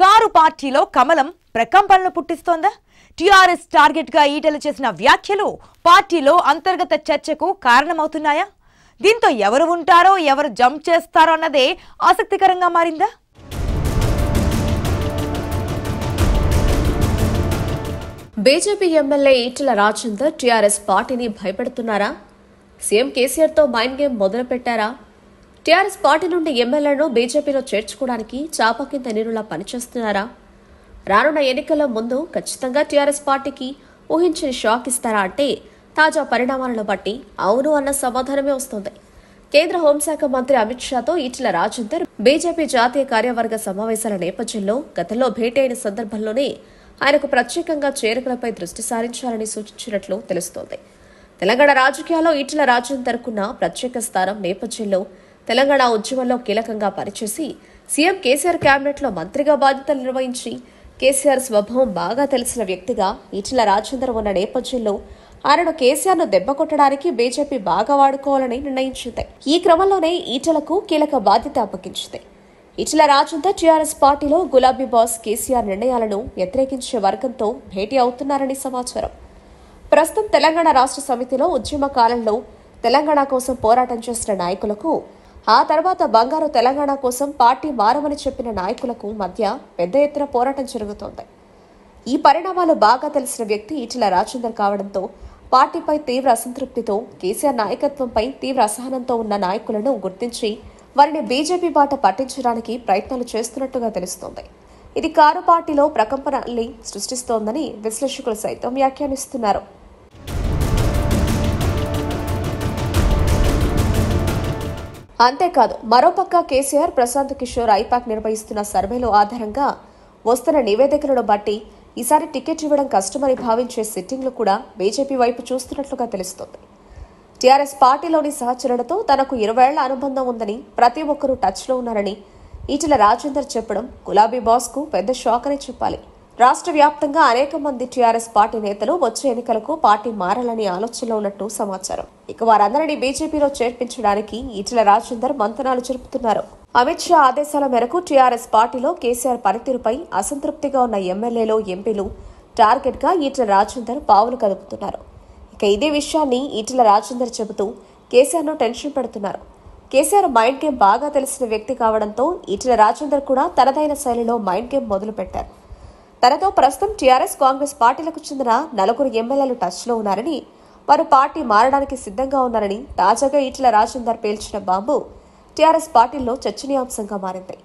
car పార్టీలో కమలం ప్రకంపనలు పుట్టిస్తోందా టీఆర్ఎస్ టార్గెట్గా ఈటలు చేసిన వ్యాఖ్యలు పార్టీలో అంతర్గత చర్చకు కారణమవుతున్నాయా దీంతో ఎవరు ఉంటారో ఎవరు జంప్ చేస్తారో అన్నదే ఆసక్తికరంగా మారిందా BJP MLA Etela Rajender TRS పార్టీని భయపెడుతున్నారా సీఎం కేసీఆర్తో మైండ్ గేమ్ మొదలుపెట్టారా టీఆర్ఎస్ పార్టీ నుండి ఎమ్మెల్యేలను బీజేపీలో చేర్చుకోవడానికి చాప కింద నిరులా పనిచేస్తున్నారా రానున్న ఎన్నికల ముందు ఖచ్చితంగా టీఆర్ఎస్ పార్టీకి ఊహించని షాక్ ఇస్తారా అంటే తాజా పరిణామాలను బట్టి అవును అన్న సమాధానమే వస్తోంది కేంద్ర హోంశాఖ మంత్రి అమిత్ షాతో ఈటెల రాజేందర్ బీజేపీ జాతీయ కార్యవర్గ సమావేశాల నేపథ్యంలో గతంలో భేటీ అయిన సందర్భంలోనే ఆయనకు ప్రత్యేకంగా చేరికలపై దృష్టి సారించాలని సూచించినట్లు తెలుస్తోంది తెలంగాణ రాజకీయాల్లో ఈటెల రాజేందర్కున్న ప్రత్యేక స్థానం నేపథ్యంలో తెలంగాణ ఉద్యమంలో కీలకంగా పనిచేసి సీఎం కేసీఆర్ క్యాబినెట్లో మంత్రిగా బాధ్యతలు నిర్వహించి కేసీఆర్ స్వభావం బాగా తెలిసిన వ్యక్తిగా ఈటల రాజేందర్ ఉన్న నేపథ్యంలో ను కేసీఆర్ను దెబ్బకొట్టడానికి బీజేపీ బాగా వాడుకోవాలని నిర్ణయించింది ఈ క్రమంలోనే ఈటలకు కీలక బాధ్యత అప్పగించింది ఇటీల రాజంతా టీఆర్ఎస్ పార్టీలో గులాబీ బాస్ కేసీఆర్ నిర్ణయాలను వ్యతిరేకించే వర్గంతో భేటీ అవుతున్నారని సమాచారం ప్రస్తుతం తెలంగాణ రాష్ట్ర సమితిలో ఉద్యమ కాలంలో తెలంగాణ కోసం పోరాటం చేసిన నాయకులకు ఆ తర్వాత బంగారు తెలంగాణ కోసం పార్టీ మారమని చెప్పిన నాయకులకు మధ్య పెద్ద ఎత్తున పోరాటం జరుగుతోంది ఈ పరిణామాలు బాగా తెలిసిన వ్యక్తి ఈటల రాజేందర్ కావడంతో పార్టీపై తీవ్ర అసంతృప్తితో కేసీఆర్ నాయకత్వంపై తీవ్ర అసహనంతో ఉన్న నాయకులను గుర్తించి వారిని బీజేపీ బాట పట్టించడానికి ప్రయత్నాలు చేస్తున్నట్టుగా తెలుస్తోంది ఇది కారు పార్టీలో ప్రకంపనల్ని సృష్టిస్తోందని విశ్లేషకులు సైతం వ్యాఖ్యానిస్తున్నారు అంతేకాదు మరోపక్క కేసీఆర్ ప్రశాంత్ కిషోర్ ఐపాక్ నిర్వహిస్తున్న సర్వేలో ఆధారంగా వస్తున్న నివేదికలను బట్టి ఈసారి టికెట్ ఇవ్వడం కష్టమని భావించే సిట్టింగ్లు కూడా బీజేపీ వైపు చూస్తున్నట్లుగా తెలుస్తోంది టీఆర్ఎస్ పార్టీలోని సహచరులతో తనకు ఇరవైళ్ల అనుబంధం ఉందని ప్రతి ఒక్కరూ టచ్లో ఉన్నారని ఈటల రాజేందర్ చెప్పడం గులాబీ బాస్కు పెద్ద షాక్ అనే చెప్పాలి రాష్ట్ర వ్యాప్తంగా అనేక మంది టీఆర్ఎస్ పార్టీ నేతలు వచ్చే ఎన్నికలకు పార్టీ మారాలని ఆలోచనలో ఉన్నట్టు సమాచారం ఇక వారందరినీ బీజేపీలో చేర్పించడానికి ఈటల రాజేందర్ మంతనాలు జరుపుతున్నారు అమిత్ షా ఆదేశాల మేరకు టీఆర్ఎస్ పార్టీలో కేసీఆర్ పనితీరుపై అసంతృప్తిగా ఉన్న ఎమ్మెల్యేలు ఎంపీలు టార్గెట్ గా ఈటల రాజేందర్ పావులు కదుపుతున్నారు ఇక ఇదే విషయాన్ని ఈటల రాజేందర్ చెబుతూ కేసీఆర్ ను టెన్షన్ పెడుతున్నారు కేసీఆర్ మైండ్ గేమ్ బాగా తెలిసిన వ్యక్తి కావడంతో ఈటల రాజేందర్ కూడా తనదైన శైలిలో మైండ్ గేమ్ మొదలుపెట్టారు తనతో ప్రస్తుతం టీఆర్ఎస్ కాంగ్రెస్ పార్టీలకు చెందిన నలుగురు ఎమ్మెల్యేలు టచ్లో ఉన్నారని వారు పార్టీ మారడానికి సిద్ధంగా ఉన్నారని తాజాగా ఈటల రాజేందర్ పేల్చిన బాంబు టీఆర్ఎస్ పార్టీలో చర్చనీయాంశంగా మారింది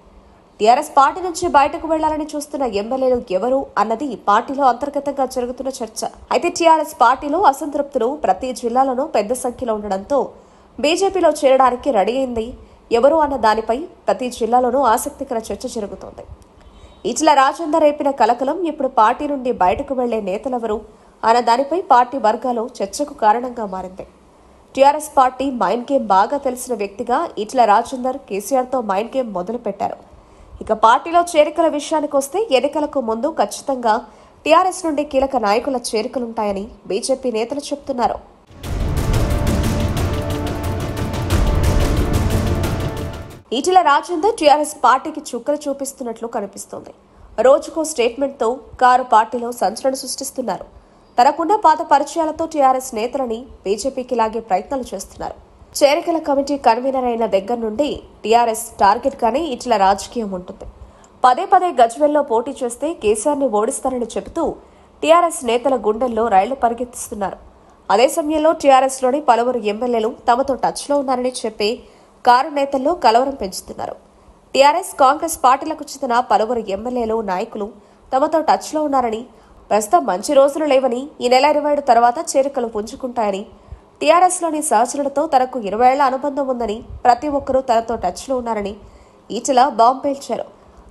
టీఆర్ఎస్ పార్టీ నుంచి బయటకు వెళ్లాలని చూస్తున్న ఎమ్మెల్యేలు ఎవరు అన్నది పార్టీలో అంతర్గతంగా జరుగుతున్న చర్చ అయితే టీఆర్ఎస్ పార్టీలో అసంతృప్తులు ప్రతి జిల్లాలోనూ పెద్ద సంఖ్యలో ఉండడంతో బీజేపీలో చేరడానికి రెడీ అయింది ఎవరు అన్న దానిపై ప్రతి జిల్లాలోనూ ఆసక్తికర చర్చ జరుగుతోంది ఇట్ల రాజేందర్ రేపిన కలకలం ఇప్పుడు పార్టీ నుండి బయటకు వెళ్లే నేతలెవరు అన్న దానిపై పార్టీ వర్గాలు చర్చకు కారణంగా మారింది టీఆర్ఎస్ పార్టీ మైండ్ గేమ్ బాగా తెలిసిన వ్యక్తిగా ఇట్ల రాజేందర్ కేసీఆర్తో మైండ్ గేమ్ మొదలుపెట్టారు ఇక పార్టీలో చేరికల విషయానికి వస్తే ఎన్నికలకు ముందు ఖచ్చితంగా టీఆర్ఎస్ నుండి కీలక నాయకుల చేరికలుంటాయని బీజేపీ నేతలు చెబుతున్నారు ఇటీల రాజేందర్ టీఆర్ఎస్ పార్టీకి చుక్కలు చూపిస్తున్నట్లు కనిపిస్తోంది రోజుకో స్టేట్మెంట్తో కారు పార్టీలో సంచలనం సృష్టిస్తున్నారు తనకున్న పాత పరిచయాలతో టీఆర్ఎస్ నేతలని బీజేపీకి లాగే ప్రయత్నాలు చేస్తున్నారు చేరికల కమిటీ కన్వీనర్ అయిన దగ్గర నుండి టీఆర్ఎస్ టార్గెట్గానే ఇట్ల రాజకీయం ఉంటుంది పదే పదే గజ్వెల్లో పోటీ చేస్తే కేసీఆర్ని ఓడిస్తారని చెబుతూ టీఆర్ఎస్ నేతల గుండెల్లో రైళ్లు పరిగెత్తిస్తున్నారు అదే సమయంలో టీఆర్ఎస్లోని పలువురు ఎమ్మెల్యేలు తమతో టచ్లో ఉన్నారని చెప్పి కారు నేతల్లో కలవరం పెంచుతున్నారు టీఆర్ఎస్ కాంగ్రెస్ పార్టీలకు చెందిన పలువురు ఎమ్మెల్యేలు నాయకులు తమతో టచ్లో ఉన్నారని ప్రస్తుతం మంచి రోజులు లేవని ఈ నెల ఇరవై ఏడు తర్వాత చేరికలు పుంజుకుంటాయని టీఆర్ఎస్లోని సహచరులతో తనకు ఇరవై ఏళ్ల అనుబంధం ఉందని ప్రతి ఒక్కరూ తనతో టచ్లో ఉన్నారని ఈచల బాంబు పేల్చారు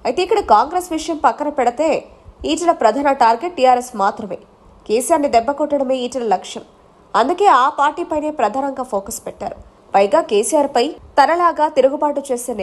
అయితే ఇక్కడ కాంగ్రెస్ విషయం పక్కన పెడితే ఈచల ప్రధాన టార్గెట్ టీఆర్ఎస్ మాత్రమే కేసీఆర్ని దెబ్బ కొట్టడమే ఈచల లక్ష్యం అందుకే ఆ పార్టీపైనే ప్రధానంగా ఫోకస్ పెట్టారు పైగా కేసీఆర్ పై తనలాగా తిరుగుబాటు చేసే